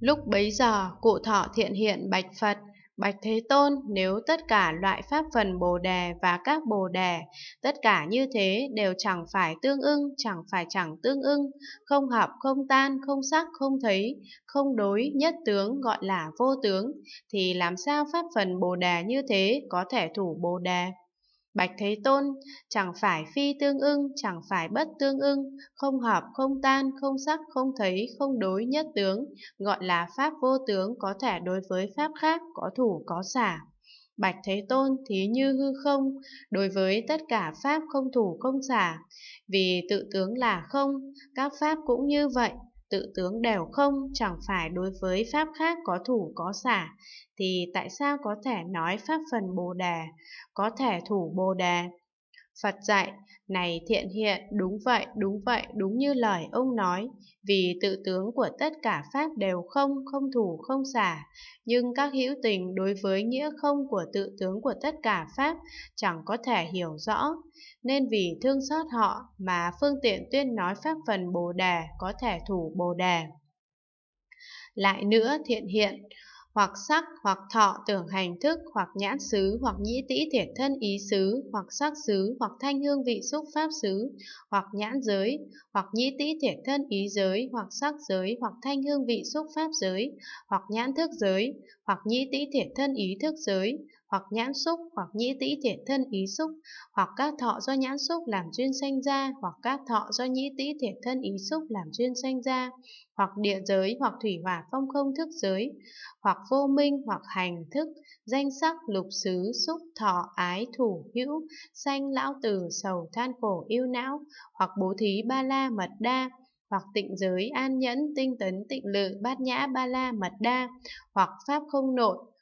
Lúc bấy giờ, cụ thọ thiện hiện bạch Phật, Bạch Thế Tôn, nếu tất cả loại pháp phần Bồ Đề và các Bồ Đề, tất cả như thế đều chẳng phải tương ưng, chẳng phải chẳng tương ưng, không hợp, không tan, không sắc, không thấy, không đối, nhất tướng gọi là vô tướng, thì làm sao pháp phần Bồ Đề như thế có thể thủ Bồ Đề? Bạch Thế Tôn, chẳng phải phi tương ưng, chẳng phải bất tương ưng, không hợp, không tan, không sắc, không thấy, không đối nhất tướng, gọi là pháp vô tướng có thể đối với pháp khác, có thủ, có xả. Bạch Thế Tôn thí như hư không, đối với tất cả pháp không thủ không xả, vì tự tướng là không, các pháp cũng như vậy, tự tướng đều không, chẳng phải đối với pháp khác có thủ có xả, thì tại sao có thể nói pháp phần Bồ Đề, có thể thủ Bồ Đề Phật dạy, này thiện hiện, đúng vậy, đúng vậy, đúng như lời ông nói, vì tự tướng của tất cả Pháp đều không, không thủ, không xả, nhưng các hữu tình đối với nghĩa không của tự tướng của tất cả Pháp chẳng có thể hiểu rõ, nên vì thương xót họ mà phương tiện tuyên nói Pháp phần Bồ Đề có thể thủ Bồ Đề. Lại nữa thiện hiện, hoặc sắc, hoặc thọ, tưởng hành thức, hoặc nhãn xứ, hoặc nhĩ tĩ thiệt thân ý xứ, hoặc sắc xứ, hoặc thanh hương vị xúc pháp xứ, hoặc nhãn giới, hoặc nhĩ tĩ thiệt thân ý giới, hoặc sắc giới, hoặc thanh hương vị xúc pháp giới, hoặc nhãn thức giới, hoặc nhĩ tĩ thiệt thân ý thức giới, hoặc nhãn xúc, hoặc nhĩ tĩ thể thân ý xúc, hoặc các thọ do nhãn xúc làm duyên sanh ra, hoặc các thọ do nhĩ tĩ thể thân ý xúc làm duyên sanh ra, hoặc địa giới, hoặc thủy hỏa phong không thức giới, hoặc vô minh, hoặc hành thức, danh sắc, lục xứ, xúc, thọ, ái, thủ, hữu, sanh, lão tử, sầu, than khổ, yêu não, hoặc bố thí, ba la, mật đa, hoặc tịnh giới, an nhẫn, tinh tấn, tịnh lự, bát nhã, ba la, mật đa, hoặc pháp không nội,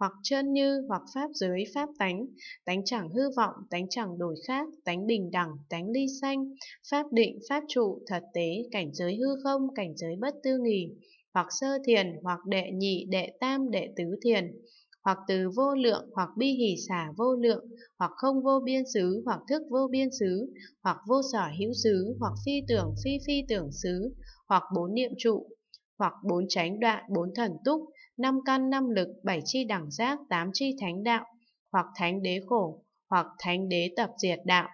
hoặc chân như, hoặc pháp giới, pháp tánh, tánh chẳng hư vọng, tánh chẳng đổi khác, tánh bình đẳng, tánh ly sanh, pháp định, pháp trụ, thật tế, cảnh giới hư không, cảnh giới bất tư nghỉ, hoặc sơ thiền, hoặc đệ nhị, đệ tam, đệ tứ thiền, hoặc từ vô lượng, hoặc bi hỷ xả vô lượng, hoặc không vô biên xứ, hoặc thức vô biên xứ, hoặc vô sở hữu xứ, hoặc phi tưởng phi phi tưởng xứ, hoặc bốn niệm trụ, hoặc bốn chánh đoạn, bốn thần túc, năm căn năm lực, bảy chi đẳng giác, tám chi thánh đạo, hoặc thánh đế khổ, hoặc thánh đế tập diệt đạo,